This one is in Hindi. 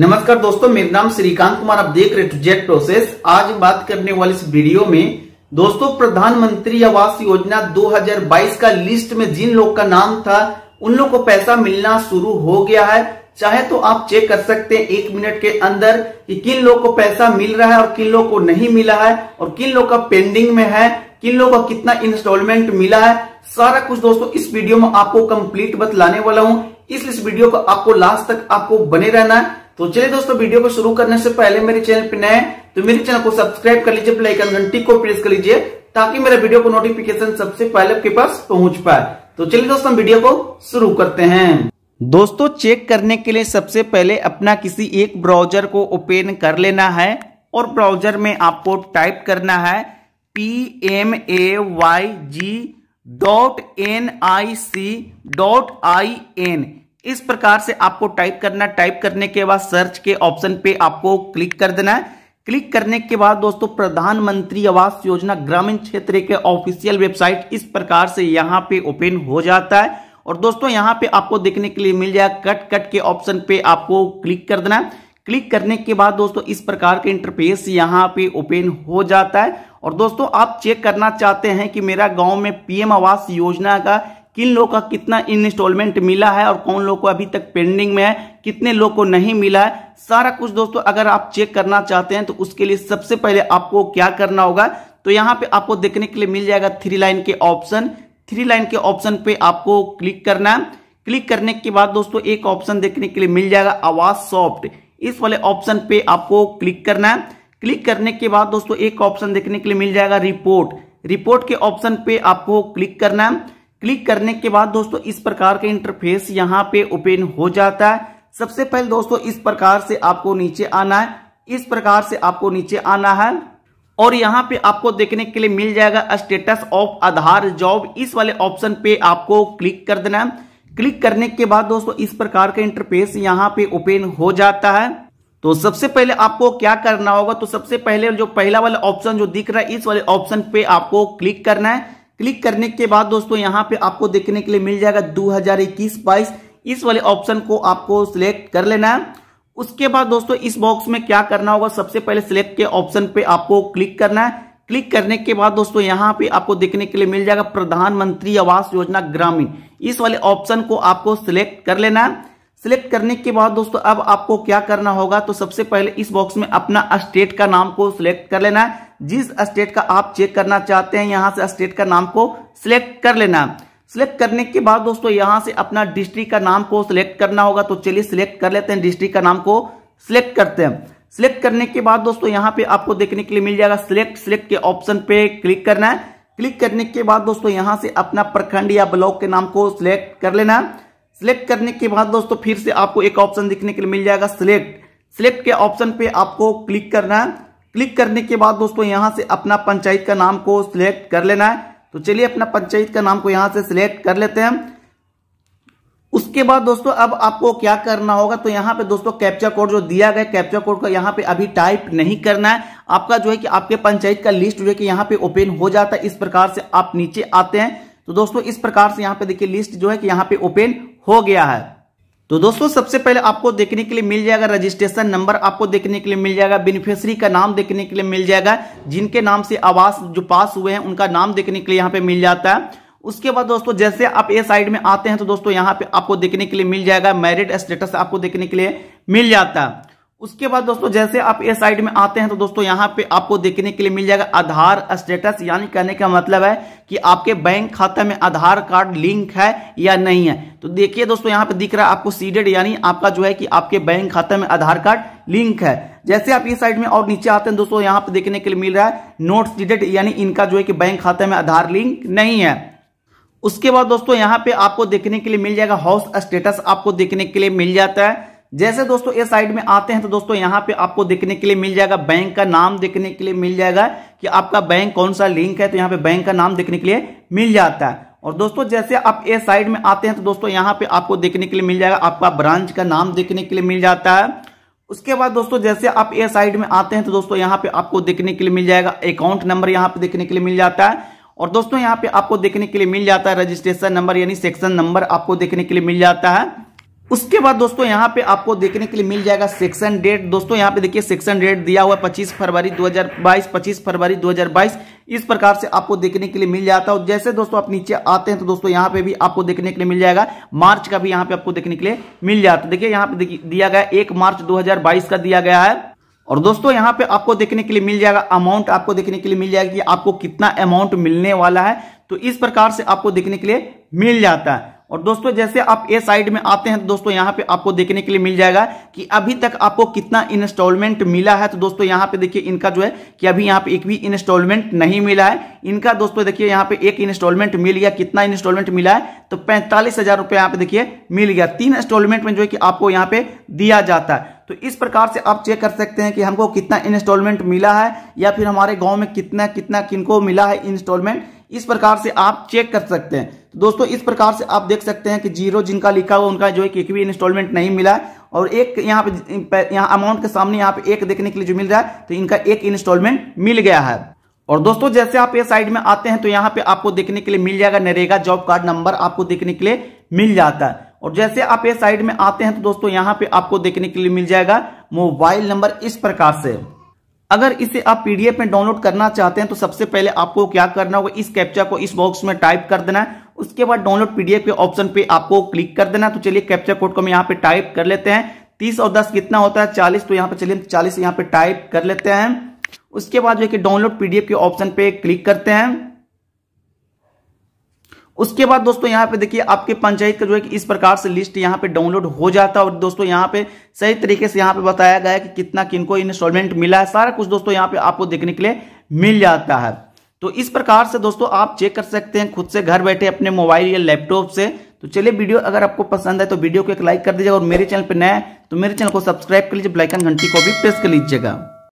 नमस्कार दोस्तों मेरा नाम श्रीकांत कुमार आप देख रहे जेट प्रोसेस आज बात करने वाले इस वीडियो में दोस्तों प्रधानमंत्री आवास योजना 2022 का लिस्ट में जिन लोग का नाम था उन लोग को पैसा मिलना शुरू हो गया है चाहे तो आप चेक कर सकते हैं एक मिनट के अंदर कि किन लोग को पैसा मिल रहा है और किन लोग को नहीं मिला है और किन लोग का पेंडिंग में है किन लोग का कितना इंस्टॉलमेंट मिला है सारा कुछ दोस्तों इस वीडियो में आपको कंप्लीट बतलाने वाला हूं इस, इस वीडियो को आपको लास्ट तक आपको बने रहना है तो चलिए दोस्तों वीडियो को शुरू करने से पहले मेरे चैनल पर नए तो मेरे चैनल को सब्सक्राइब कर लीजिए बेलाइकन घंटी को प्रेस कर लीजिए ताकि मेरे वीडियो को नोटिफिकेशन सबसे पहले आपके पास पहुंच पाए तो चलिए दोस्तों वीडियो को शुरू करते हैं दोस्तों चेक करने के लिए सबसे पहले अपना किसी एक ब्राउजर को ओपन कर लेना है और ब्राउजर में आपको टाइप करना है P M A Y G dot N I C dot I N इस प्रकार से आपको टाइप करना टाइप करने के बाद सर्च के ऑप्शन पे आपको क्लिक कर देना है क्लिक करने के बाद दोस्तों प्रधानमंत्री आवास योजना ग्रामीण क्षेत्र के ऑफिशियल वेबसाइट इस प्रकार से यहाँ पे ओपन हो जाता है और दोस्तों यहाँ पे आपको देखने के लिए मिल जाएगा कट कट के ऑप्शन पे आपको क्लिक कर देना है क्लिक करने के बाद दोस्तों इस प्रकार के इंटरफेस यहाँ पे ओपन हो जाता है और दोस्तों आप चेक करना चाहते हैं कि मेरा गांव में पीएम आवास योजना का किन लोगों का कितना इंस्टॉलमेंट मिला है और कौन लोग को अभी तक पेंडिंग में है कितने लोग को नहीं मिला है सारा कुछ दोस्तों अगर आप चेक करना चाहते हैं तो उसके लिए सबसे पहले आपको क्या करना होगा तो यहाँ पे आपको देखने के लिए मिल जाएगा थ्री लाइन के ऑप्शन थ्री लाइन के ऑप्शन पे आपको क्लिक करना है क्लिक करने के बाद दोस्तों एक ऑप्शन देखने के लिए मिल जाएगा आवाज सॉफ्ट इस वाले ऑप्शन पे आपको क्लिक करना है क्लिक करने के बाद दोस्तों एक ऑप्शन देखने के लिए मिल जाएगा रिपोर्ट रिपोर्ट के ऑप्शन पे आपको क्लिक करना है क्लिक करने के बाद दोस्तों इस प्रकार का इंटरफेस यहाँ पे ओपन हो जाता है सबसे पहले दोस्तों इस प्रकार से आपको नीचे आना है इस प्रकार से आपको नीचे आना है और यहाँ पे आपको देखने के लिए मिल जाएगा स्टेटस ऑफ आधार जॉब इस वाले ऑप्शन पे आपको क्लिक कर देना है क्लिक करने के बाद दोस्तों इस प्रकार का इंटरफेस यहाँ पे ओपन हो जाता है तो सबसे पहले आपको क्या करना होगा तो सबसे पहले जो पहला वाला ऑप्शन जो दिख रहा है इस वाले ऑप्शन पे आपको क्लिक करना है क्लिक करने के बाद दोस्तों यहाँ पे आपको देखने के लिए मिल जाएगा 2021-22 इस वाले ऑप्शन को आपको सिलेक्ट कर लेना है उसके बाद दोस्तों इस बॉक्स में क्या करना होगा सबसे पहले सिलेक्ट के ऑप्शन पे आपको क्लिक करना है क्लिक करने के बाद दोस्तों यहाँ पे आपको देखने के लिए मिल जाएगा प्रधानमंत्री आवास योजना ग्रामीण इस वाले ऑप्शन को आपको सिलेक्ट कर लेना है सिलेक्ट करने के बाद दोस्तों अब आपको क्या करना होगा तो सबसे पहले इस बॉक्स में अपना स्टेट का नाम को सिलेक्ट कर लेना है जिस स्टेट का आप चेक करना चाहते हैं यहाँ से स्टेट का नाम को सिलेक्ट कर लेना सिलेक्ट करने के बाद दोस्तों यहाँ से अपना डिस्ट्रिक्ट का नाम को सिलेक्ट करना होगा तो चलिए सिलेक्ट कर लेते हैं डिस्ट्रिक्ट का नाम को सिलेक्ट करते हैं सिलेक्ट करने के बाद दोस्तों यहाँ पे आपको देखने के लिए मिल जाएगा सिलेक्ट सिलेक्ट के ऑप्शन पे क्लिक करना है क्लिक करने के बाद दोस्तों यहाँ से अपना प्रखंड या ब्लॉक के नाम को सिलेक्ट कर लेना सिलेक्ट करने के बाद दोस्तों फिर से आपको एक ऑप्शन दिखने के लिए मिल जाएगा सिलेक्ट सिलेक्ट के ऑप्शन पे आपको क्लिक करना है क्लिक करने के बाद दोस्तों यहां से अपना पंचायत का नाम को सिलेक्ट कर लेना है तो चलिए अपना पंचायत का नाम को यहां से सिलेक्ट कर लेते हैं उसके बाद दोस्तों अब आपको क्या करना होगा तो यहाँ पे दोस्तों कैप्चा कोड जो दिया गया कैप्चा कोड का यहाँ पे अभी टाइप नहीं करना है आपका जो है कि आपके पंचायत का लिस्ट जो है कि यहाँ पे ओपन हो जाता है इस प्रकार से आप नीचे आते हैं तो दोस्तों इस प्रकार से यहाँ पे देखिए लिस्ट जो है कि यहाँ पे ओपन हो गया है तो दोस्तों सबसे पहले आपको देखने के लिए मिल जाएगा रजिस्ट्रेशन नंबर आपको देखने के लिए मिल जाएगा बेनिफिशरी का नाम देखने के लिए मिल जाएगा जिनके नाम से आवास जो पास हुए हैं उनका नाम देखने के लिए यहाँ पे मिल जाता है उसके बाद दोस्तों जैसे आप ए साइड में आते हैं तो दोस्तों यहाँ पे आपको देखने के लिए मिल जाएगा मैरिड स्टेटस आपको देखने के लिए मिल जाता है उसके बाद दोस्तों जैसे आप ये साइड में आते हैं तो दोस्तों यहाँ पे आपको देखने के लिए मिल जाएगा आधार स्टेटस यानी कहने का मतलब है कि आपके बैंक खाता में आधार कार्ड लिंक है या नहीं है तो देखिए दोस्तों यहाँ पे दिख रहा है आपको सीडेड यानी आपका जो है कि आपके बैंक खाता में आधार कार्ड लिंक है जैसे आप इस साइड में और नीचे आते हैं दोस्तों यहाँ पे देखने के लिए मिल रहा है नोट सीडेड यानी इनका जो है कि बैंक खाते में आधार लिंक नहीं है उसके बाद दोस्तों यहाँ पे आपको देखने के लिए मिल जाएगा हाउस स्टेटस आपको देखने के लिए मिल जाता है जैसे दोस्तों ये साइड में आते हैं तो दोस्तों यहाँ पे आपको देखने के लिए मिल जाएगा बैंक का नाम देखने के लिए मिल जाएगा कि आपका बैंक कौन सा लिंक है तो यहाँ पे बैंक का नाम देखने के लिए मिल जाता है और दोस्तों जैसे आप ए साइड में आते हैं तो दोस्तों यहाँ पे आपको देखने के लिए मिल जाएगा आपका ब्रांच का नाम देखने के लिए मिल जाता है उसके बाद दोस्तों जैसे आप ए साइड में आते हैं तो दोस्तों यहाँ पे आपको देखने के लिए मिल जाएगा अकाउंट नंबर यहाँ पे देखने के लिए मिल जाता है और दोस्तों यहाँ पे आपको देखने के लिए मिल जाता है रजिस्ट्रेशन नंबर यानी सेक्शन नंबर आपको देखने के लिए मिल जाता है उसके बाद दोस्तों यहाँ पे आपको देखने के लिए मिल जाएगा सेक्शन डेट दोस्तों यहाँ पे देखिए सेक्शन डेट दिया हुआ है 25 फरवरी 2022 25 फरवरी 2022 इस प्रकार से आपको देखने के लिए मिल जाता है जैसे दोस्तों आप नीचे आते हैं तो दोस्तों यहाँ पे भी आपको देखने के लिए मिल जाएगा मार्च का भी यहाँ पे आपको देखने के लिए मिल जाता है देखिए यहाँ पे दिया गया एक मार्च दो का दिया गया है और दोस्तों यहाँ पे आपको देखने के लिए मिल जाएगा अमाउंट आपको देखने के लिए मिल जाएगा कि आपको कितना अमाउंट मिलने वाला है तो इस प्रकार से आपको देखने के लिए मिल जाता है और दोस्तों जैसे आप ए साइड में आते हैं तो दोस्तों यहाँ पे आपको देखने के लिए मिल जाएगा कि अभी तक आपको कितना इंस्टॉलमेंट मिला है तो दोस्तों यहाँ पे देखिए इनका जो है कि अभी यहाँ पे एक भी इंस्टॉलमेंट नहीं मिला है इनका दोस्तों देखिए यहाँ पे एक इंस्टॉलमेंट मिल गया कितना इंस्टॉलमेंट मिला है तो पैंतालीस हजार रुपये यहाँ पे देखिए मिल गया तीन इंस्टॉलमेंट में जो है कि आपको यहाँ पे दिया जाता है तो इस प्रकार से आप चेक कर सकते हैं कि हमको कितना इंस्टॉलमेंट मिला है या फिर हमारे गाँव में कितना कितना किनको मिला है इंस्टॉलमेंट इस प्रकार से आप चेक कर सकते हैं तो दोस्तों इस प्रकार से आप देख सकते हैं कि जीरो जिनका लिखा हुआ उनका जो है एक भी इंस्टॉलमेंट नहीं मिला है और एक यहाँ पे यहाँ अमाउंट के सामने यहाँ पे एक देखने के लिए जो मिल रहा है तो इनका एक इंस्टॉलमेंट मिल गया है और दोस्तों जैसे आप ये साइड में आते हैं तो यहाँ पे आपको देखने के लिए मिल जाएगा नरेगा जॉब कार्ड नंबर आपको देखने के लिए मिल जाता है और जैसे आप ये साइड में आते हैं तो दोस्तों यहाँ पे आपको देखने के लिए मिल जाएगा मोबाइल नंबर इस प्रकार से अगर इसे आप पीडीएफ में डाउनलोड करना चाहते हैं तो सबसे पहले आपको क्या करना होगा इस कैप्चा को इस बॉक्स में टाइप कर देना है उसके बाद डाउनलोड पीडीएफ के ऑप्शन पे आपको क्लिक कर देना है तो चलिए कैप्चा कोड को हम यहाँ पे टाइप कर लेते हैं तीस और दस कितना होता है चालीस तो यहाँ पे चलिए चालीस यहाँ पे टाइप कर लेते हैं उसके बाद जो है कि डाउनलोड पीडीएफ के ऑप्शन पे क्लिक करते हैं उसके बाद दोस्तों यहाँ पे देखिए आपके पंचायत का जो है कि इस प्रकार से लिस्ट यहाँ पे डाउनलोड हो जाता है और दोस्तों यहाँ पे सही तरीके से यहाँ पे बताया गया है कि कितना किनको इंस्टॉलमेंट मिला है सारा कुछ दोस्तों यहाँ पे आपको देखने के लिए मिल जाता है तो इस प्रकार से दोस्तों आप चेक कर सकते हैं खुद से घर बैठे अपने मोबाइल या लैपटॉप से तो चलिए वीडियो अगर आपको पसंद है तो वीडियो को एक लाइक कर दीजिएगा और मेरे चैनल पर नया तो मेरे चैनल को सब्सक्राइब कर लीजिए ब्लाइकन घंटी को भी प्रेस कर लीजिएगा